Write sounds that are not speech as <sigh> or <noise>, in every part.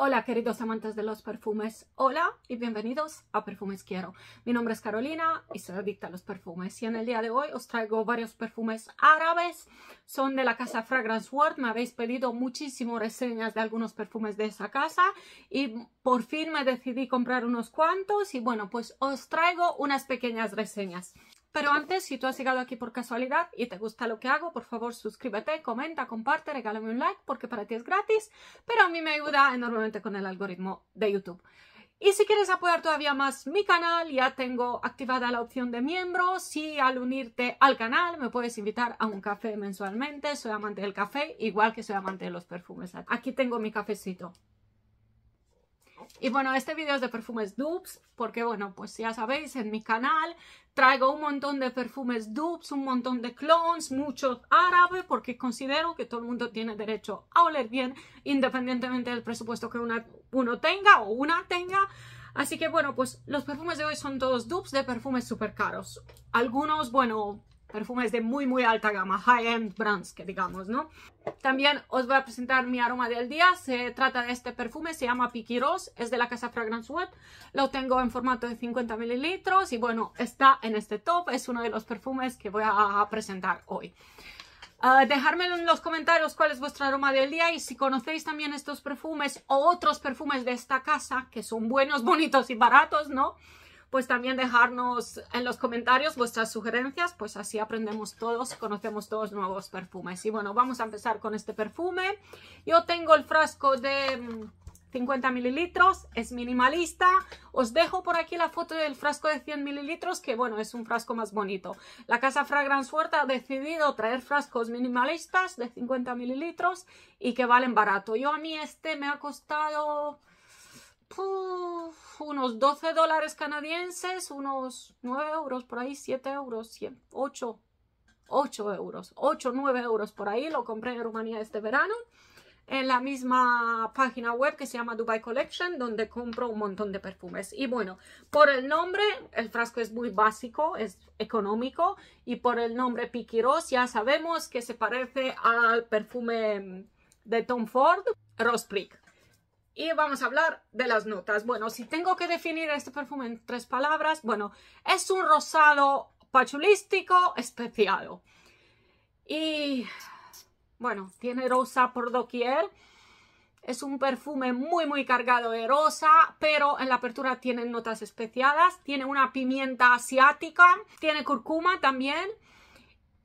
Hola queridos amantes de los perfumes, hola y bienvenidos a Perfumes Quiero. Mi nombre es Carolina y soy adicta a los perfumes y en el día de hoy os traigo varios perfumes árabes, son de la casa Fragrance World, me habéis pedido muchísimo reseñas de algunos perfumes de esa casa y por fin me decidí comprar unos cuantos y bueno pues os traigo unas pequeñas reseñas. Pero antes, si tú has llegado aquí por casualidad y te gusta lo que hago, por favor suscríbete, comenta, comparte, regálame un like porque para ti es gratis, pero a mí me ayuda enormemente con el algoritmo de YouTube. Y si quieres apoyar todavía más mi canal, ya tengo activada la opción de miembro. Si al unirte al canal me puedes invitar a un café mensualmente, soy amante del café, igual que soy amante de los perfumes. Aquí tengo mi cafecito. Y bueno, este video es de perfumes dupes, porque bueno, pues ya sabéis, en mi canal traigo un montón de perfumes dupes, un montón de clones, muchos árabes, porque considero que todo el mundo tiene derecho a oler bien, independientemente del presupuesto que uno tenga o una tenga. Así que bueno, pues los perfumes de hoy son todos dupes de perfumes súper caros. Algunos, bueno, perfumes de muy muy alta gama, high-end brands que digamos, ¿no? También os voy a presentar mi aroma del día, se trata de este perfume, se llama pikiros es de la casa Fragrance Web. lo tengo en formato de 50 mililitros y bueno, está en este top, es uno de los perfumes que voy a presentar hoy. Uh, en los comentarios cuál es vuestro aroma del día y si conocéis también estos perfumes o otros perfumes de esta casa que son buenos, <laughs> bonitos y baratos, ¿no? pues también dejarnos en los comentarios vuestras sugerencias, pues así aprendemos todos, conocemos todos nuevos perfumes. Y bueno, vamos a empezar con este perfume. Yo tengo el frasco de 50 mm, mililitros, es minimalista. Os dejo por aquí la foto del frasco de 100 mililitros, que bueno, es un frasco más bonito. La Casa Fragrance Suerte ha decidido traer frascos minimalistas de 50 mililitros y que valen barato. Yo a mí este me ha costado unos 12 dólares canadienses, unos 9 euros por ahí, 7 euros, 8, 8 euros, 8, 9 euros por ahí. Lo compré en Rumanía este verano en la misma página web que se llama Dubai Collection, donde compro un montón de perfumes. Y bueno, por el nombre, el frasco es muy básico, es económico, y por el nombre Piquiros ya sabemos que se parece al perfume de Tom Ford, Rose Prick y vamos a hablar de las notas. Bueno, si tengo que definir este perfume en tres palabras, bueno, es un rosado pachulístico especiado. Y bueno, tiene rosa por doquier. Es un perfume muy, muy cargado de rosa, pero en la apertura tiene notas especiadas. Tiene una pimienta asiática, tiene curcuma también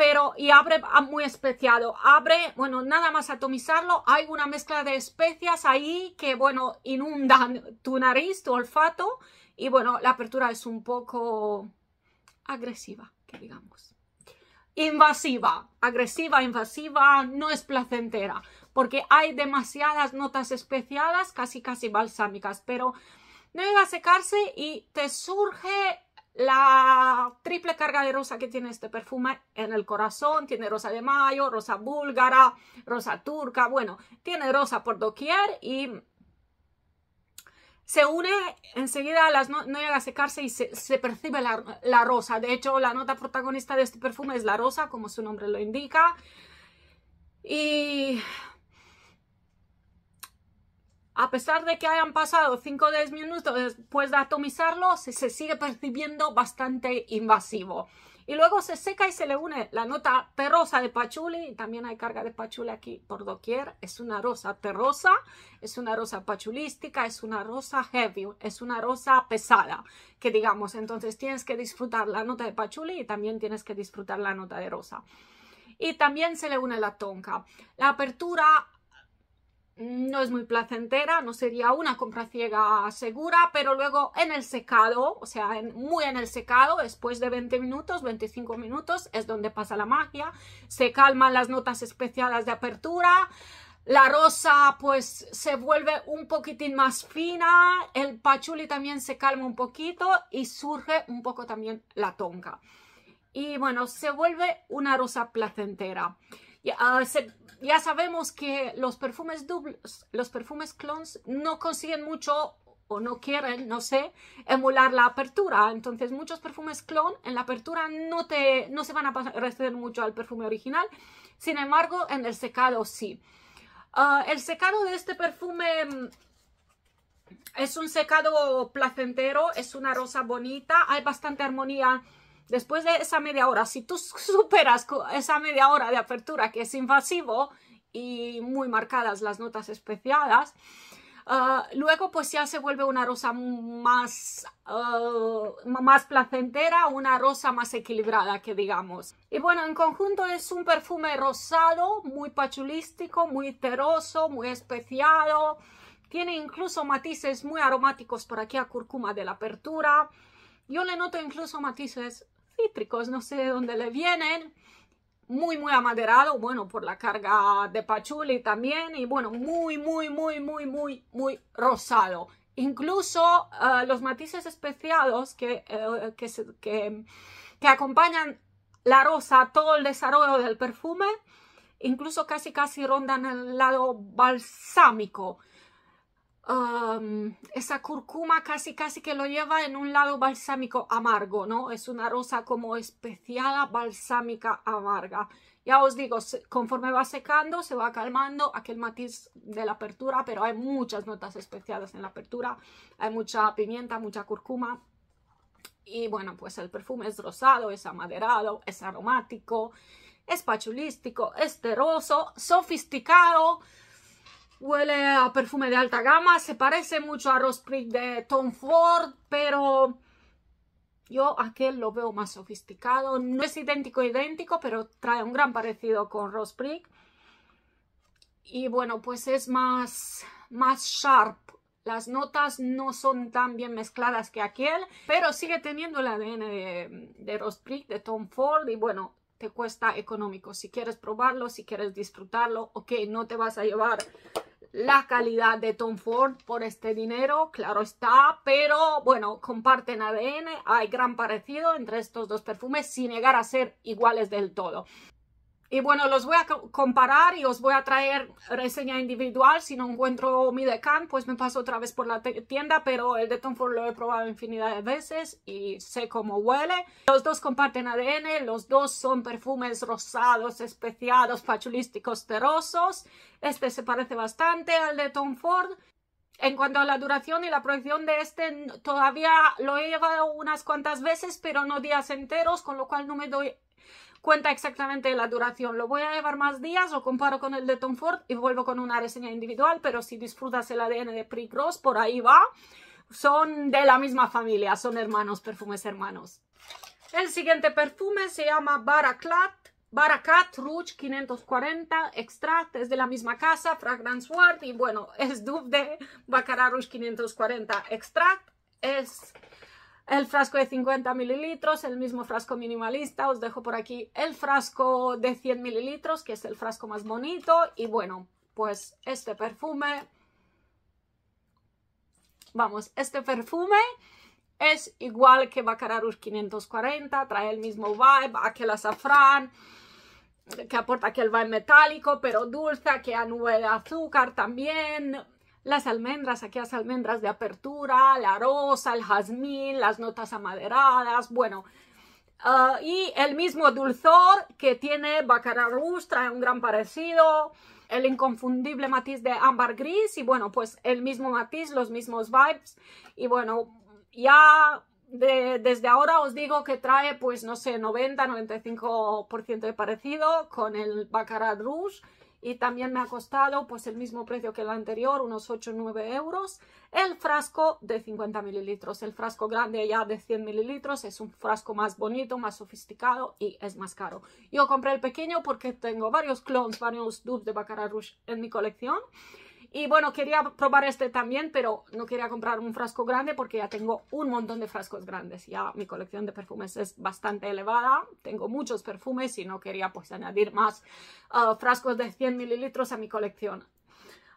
pero y abre muy especiado. Abre, bueno, nada más atomizarlo, hay una mezcla de especias ahí que, bueno, inundan tu nariz, tu olfato y, bueno, la apertura es un poco agresiva, que digamos. Invasiva, agresiva, invasiva, no es placentera, porque hay demasiadas notas especiadas, casi casi balsámicas, pero no llega a secarse y te surge la triple carga de rosa que tiene este perfume en el corazón. Tiene rosa de mayo, rosa búlgara, rosa turca. Bueno, tiene rosa por doquier y se une enseguida, a las no, llega a secarse y se, percibe la, la, rosa. De hecho, la nota protagonista de este perfume es la rosa, como su nombre lo indica. Y a pesar de que hayan pasado 5 o 10 minutos después de atomizarlo, se, sigue percibiendo bastante invasivo. Y luego se seca y se le une la nota terrosa de pachuli, también hay carga de pachuli aquí por doquier, es una rosa terrosa, es una rosa pachulística, es una rosa heavy, es una rosa pesada, que digamos, entonces tienes que disfrutar la nota de pachuli y también tienes que disfrutar la nota de rosa. Y también se le une la tonca. La apertura no es muy placentera, no sería una compra ciega segura, pero luego en el secado, o sea, muy en el secado, después de 20 minutos, 25 minutos, es donde pasa la magia, se calman las notas especiales de apertura, la rosa pues se vuelve un poquitín más fina, el pachuli también se calma un poquito y surge un poco también la tonca. Y bueno, se vuelve una rosa placentera. Ah, ya sabemos que los perfumes los perfumes clones no consiguen mucho o no quieren, no sé, emular la apertura. Entonces, muchos perfumes clones en la apertura no, te, no se van a parecer mucho al perfume original. Sin embargo, en el secado sí. Ah, el secado de este perfume mm, es un secado placentero, es una rosa bonita, hay bastante armonía después de esa media hora, si tú <laughs> superas esa media hora de apertura que es invasivo y muy marcadas las notas especiadas, ah, luego pues ya se vuelve una rosa más, ah, más placentera, una rosa más equilibrada que digamos. Y bueno, en conjunto es un perfume rosado, muy pachulístico, muy teroso, muy especiado. Tiene incluso matices muy aromáticos por aquí a cúrcuma de la apertura. Yo le noto incluso matices no sé de dónde le vienen, muy, muy amaderado, bueno, por la carga de pachuli también, y bueno, muy, muy, muy, muy, muy, muy rosado. Incluso eh, los matices especiados que, eh, que, que acompañan la rosa, todo el desarrollo del perfume, incluso casi casi rondan el lado balsámico esa cúrcuma casi casi que lo lleva en un lado balsámico amargo, ¿no? Es una rosa como especial balsámica amarga. Ya os digo, conforme va secando, se va calmando aquel matiz de la apertura, pero hay muchas notas especiadas en la apertura. Hay mucha pimienta, mucha cúrcuma. Y bueno, pues el perfume es rosado, es amaderado, es aromático, es pachulístico, es terroso, sofisticado huele a perfume de alta gama, se parece mucho a Rose Prick de Tom Ford, pero yo aquel lo veo más sofisticado. No es idéntico, idéntico, pero trae un gran parecido con Rose Prick. Y bueno, pues es más, más sharp. Las notas no son tan bien mezcladas que aquel, pero sigue teniendo el ADN de, de Rose de Tom Ford, y bueno, te cuesta económico. Si quieres probarlo, si quieres disfrutarlo, ok, no te vas a llevar la calidad de Tom Ford por este dinero, claro está, pero bueno, comparten ADN, hay gran parecido entre estos dos perfumes sin llegar a ser iguales del todo. Y bueno, los voy a comparar y os voy a traer reseña individual. Si no encuentro mi decan, pues me paso otra vez por la tienda, pero el de Tom Ford lo he probado infinidad de veces y sé cómo huele. Los dos comparten ADN, los dos son perfumes rosados, especiados, pachulísticos, terrosos. Este se parece bastante al de Tom Ford. En cuanto a la duración y la proyección de este, todavía lo he llevado unas cuantas veces, pero no días enteros, con lo cual no me doy cuenta exactamente la duración. ¿Lo voy a llevar más días o comparo con el de Tom Ford y vuelvo con una reseña individual? Pero si disfrutas el ADN de Pre Cross, por ahí va. Son de la misma familia, son hermanos, perfumes hermanos. El siguiente perfume se llama Baracat Rouge 540 Extract, es de la misma casa, Fragrance Ward, y bueno, es dupe de Baccarat Rouge 540 Extract, es el frasco de 50 mililitros, el mismo frasco minimalista, os dejo por aquí el frasco de 100 mililitros, que es el frasco más bonito, y bueno, pues este perfume, vamos, este perfume es igual que Baccarat 540, trae el mismo vibe, aquel azafrán, que aporta aquel vibe metálico, pero dulce, que nube de azúcar también, las almendras, aquellas almendras de apertura, la rosa, el jazmín, las notas amaderadas, bueno, ah, y el mismo dulzor que tiene Baccarat Rouge, trae un gran parecido, el inconfundible matiz de ámbar gris, y bueno, pues el mismo matiz, los mismos vibes, y bueno, ya desde ahora os digo que trae, pues no sé, 90-95% de parecido con el Baccarat Rouge, y también me ha costado pues el mismo precio que el anterior, unos 8 9 euros. El frasco de 50 mililitros, el frasco grande ya de 100 mililitros, es un frasco más bonito, más sofisticado y es más caro. Yo compré el pequeño porque tengo varios clones, varios dupes de Baccarat Rouge en mi colección. Y bueno, quería probar este también, pero no quería comprar un frasco grande porque ya tengo un montón de frascos grandes. Ya mi colección de perfumes es bastante elevada. Tengo muchos perfumes y no quería pues añadir más ah, frascos de 100 mililitros a mi colección.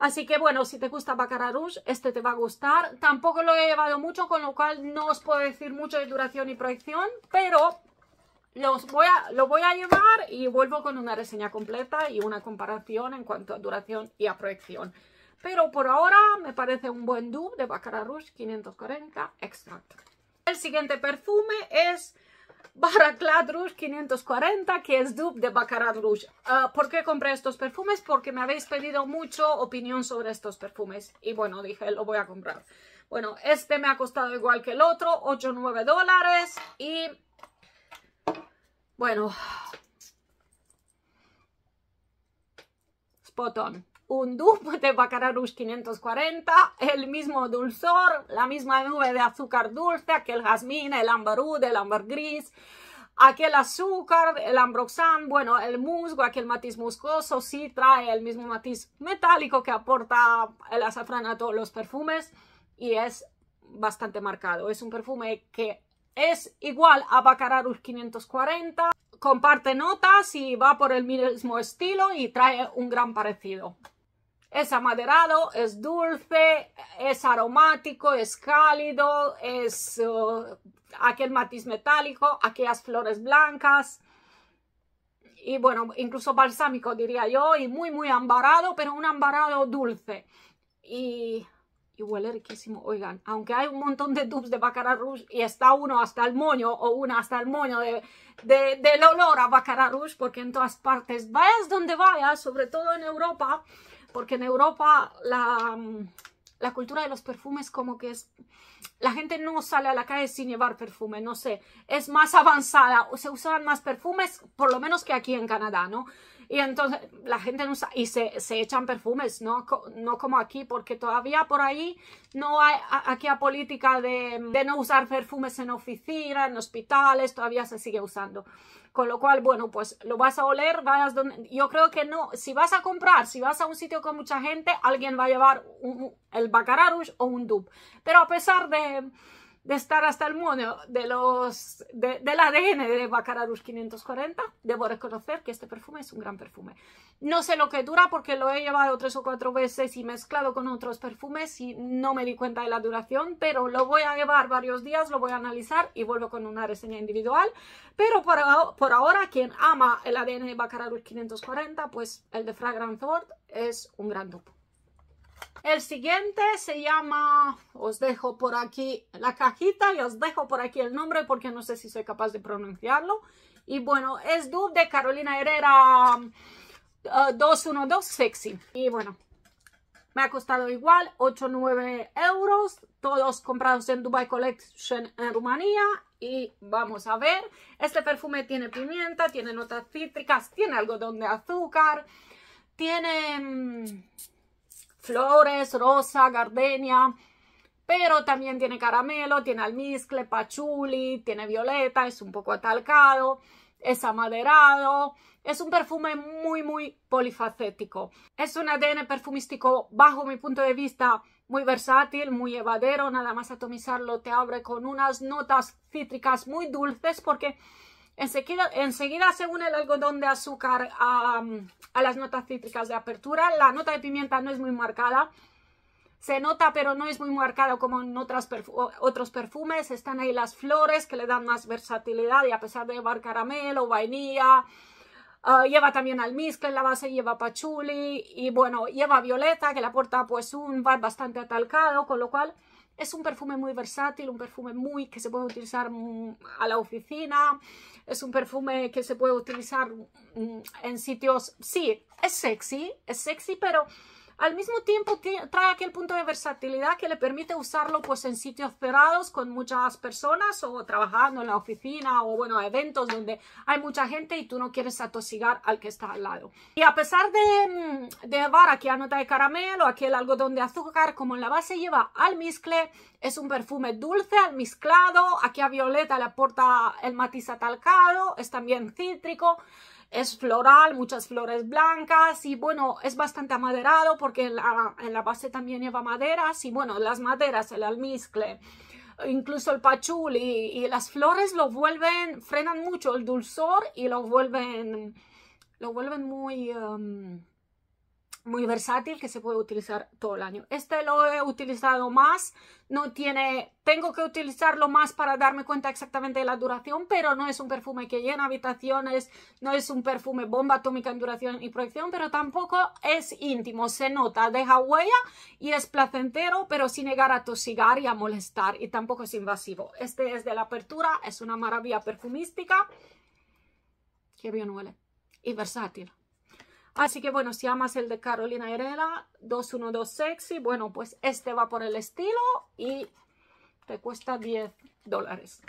Así que bueno, si te gusta Baccarat este te va a gustar. Tampoco lo he llevado mucho, con lo cual no os puedo decir mucho de duración y proyección, pero los voy a, lo voy a llevar y vuelvo con una reseña completa y una comparación en cuanto a duración y a proyección pero por ahora me parece un buen dupe de Baccarat Rouge 540 Extract. El siguiente perfume es Baraclat Rouge 540, que es dupe de Baccarat Rouge. Ah, ¿Por qué compré estos perfumes? Porque me habéis pedido mucho opinión sobre estos perfumes. Y bueno, dije, lo voy a comprar. Bueno, este me ha costado igual que el otro, 8 o 9 dólares. Y bueno, spot on un dupe de Baccararus 540, el mismo dulzor, la misma nube de azúcar dulce, aquel jazmín, el ambarud, el ámbar gris, aquel azúcar, el ambroxan, bueno, el musgo, aquel matiz muscoso sí trae el mismo matiz metálico que aporta el azafrán a todos los perfumes y es bastante marcado. Es un perfume que es igual a Baccararus 540, comparte notas y va por el mismo estilo y trae un gran parecido es amaderado, es dulce, es aromático, es cálido, es oh, aquel matiz metálico, aquellas flores blancas y bueno, incluso balsámico diría yo, y muy, muy ambarado, pero un ambarado dulce. Y, huele riquísimo, oigan, aunque hay un montón de dupes de Baccarat Rouge y está uno hasta el moño o una hasta el moño de, del olor a Baccarat Rouge, porque en todas partes, vayas donde vayas, sobre todo en Europa, porque en Europa la, mm, la cultura de los perfumes como que es... La gente no sale a la calle sin llevar perfume, no sé, es más avanzada, o se usan más perfumes, por lo menos que aquí en Canadá, ¿no? Y entonces la gente no usa, y se, se, echan perfumes, ¿no? no como aquí, porque todavía por ahí no hay aquí a política de, de no usar perfumes en oficinas, en hospitales, todavía se sigue usando. Con lo cual, bueno, pues lo vas a oler, vayas donde... Yo creo que no, si vas a comprar, si vas a un sitio con mucha gente, alguien va a llevar un, el Baccarat o un dub Pero a pesar de de estar hasta el mono de los, de, del ADN de Baccarat 540, debo reconocer que este perfume es un gran perfume. No sé lo que dura porque lo he llevado tres o cuatro veces y mezclado con otros perfumes y no me di cuenta de la duración, pero lo voy a llevar varios días, lo voy a analizar y vuelvo con una reseña individual. Pero por, por ahora, quien ama el ADN de Baccarat 540, pues el de Fragrant World es un gran dupo. El siguiente se llama, os dejo por aquí la cajita y os dejo por aquí el nombre porque no sé si soy capaz de pronunciarlo. Y bueno, es Dub de Carolina Herrera 212 eh, Sexy. Y bueno, me ha costado igual 8-9 euros, todos comprados en Dubai Collection en Rumanía. Y vamos a ver, este perfume tiene pimienta, tiene notas cítricas, tiene algodón de azúcar, tiene... Mm, flores, rosa, gardenia, pero también tiene caramelo, tiene almizcle, pachuli, tiene violeta, es un poco atalcado, es amaderado, es un perfume muy, muy polifacético. Es un ADN perfumístico, bajo mi punto de vista, muy versátil, muy evadero, nada más atomizarlo te abre con unas notas cítricas muy dulces porque Enseguida, enseguida une el algodón de azúcar a, las notas cítricas de apertura, la nota de pimienta no es muy marcada, se nota, pero no es muy marcada como en otras otros perfumes. Están ahí las flores que le dan más versatilidad y a pesar de llevar caramelo, vainilla, ah, lleva también almizcle en la base, lleva pachuli y bueno, lleva violeta que le aporta pues un bar bastante atalcado, con lo cual es un perfume muy versátil, un perfume muy que se puede utilizar mm, a la oficina, es un perfume que se puede utilizar mm, en sitios, sí, es sexy, es sexy, pero al mismo tiempo trae aquel punto de versatilidad que le permite usarlo pues en sitios cerrados con muchas personas o trabajando en la oficina o bueno, eventos donde hay mucha gente y tú no quieres atosigar al que está al lado. Y a pesar de, mm, llevar aquí nota de caramelo, aquel algodón de azúcar, como en la base lleva almizcle, es un perfume dulce, almizclado, aquí a violeta le aporta el matiz atalcado, es también cítrico, es floral, muchas flores blancas y bueno, es bastante amaderado porque en la, base también lleva maderas y bueno, las maderas, el almizcle, incluso el pachuli y, las flores lo vuelven, frenan mucho el dulzor y lo vuelven, lo vuelven muy... Um, muy versátil que se puede utilizar todo el año. Este lo he utilizado más, no tiene, tengo que utilizarlo más para darme cuenta exactamente de la duración, pero no es un perfume que llena habitaciones, no es un perfume bomba atómica en duración y proyección, pero tampoco es íntimo, se nota, deja huella y es placentero, pero sin llegar a tosigar y a molestar y tampoco es invasivo. Este es de la apertura, es una maravilla perfumística. Qué bien huele y versátil. Así que bueno, si amas el de Carolina Herrera, 212 Sexy, bueno, pues este va por el estilo y te cuesta 10 dólares.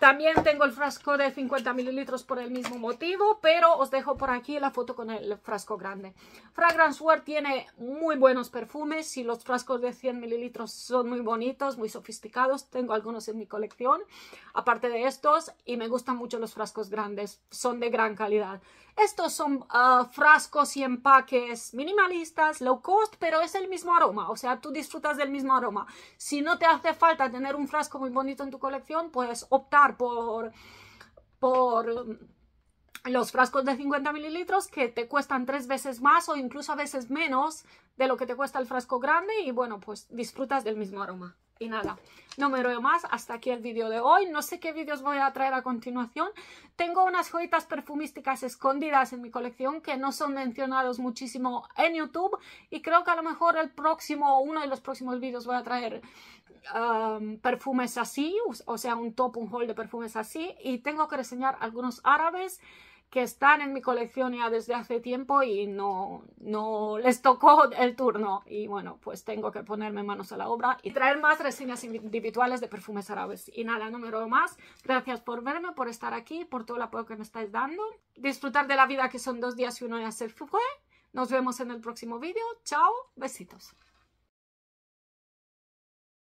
También tengo el frasco de 50 mililitros por el mismo motivo, pero os dejo por aquí la foto con el frasco grande. Fragrance World tiene muy buenos perfumes y los frascos de 100 mililitros son muy bonitos, muy sofisticados. Tengo algunos en mi colección, aparte de estos, y me gustan mucho los frascos grandes, son de gran calidad. Estos son ah, frascos y empaques minimalistas, low cost, pero es el mismo aroma, o sea, tú disfrutas del mismo aroma. Si no te hace falta tener un frasco muy bonito en tu colección, puedes optar por, por mm, los frascos de 50 mililitros que te cuestan tres veces más o incluso a veces menos de lo que te cuesta el frasco grande y bueno, pues disfrutas del mismo aroma. Y nada, no me enrollo más, hasta aquí el vídeo de hoy. No sé qué vídeos voy a traer a continuación. Tengo unas joyitas perfumísticas escondidas en mi colección que no son mencionados muchísimo en YouTube y creo que a lo mejor el próximo, uno de los próximos vídeos voy a traer um, perfumes así, o sea, un top, un haul de perfumes así y tengo que reseñar algunos árabes que están en mi colección ya desde hace tiempo y no, no les tocó el turno. Y bueno, pues tengo que ponerme manos a la obra y traer más resinas individuales de perfumes árabes. Y nada, no me robo más. Gracias por verme, por estar aquí, por todo el apoyo que me estáis dando. Disfrutar de la vida que son dos días y uno ya se fue. Nos vemos en el próximo vídeo. Chao, besitos.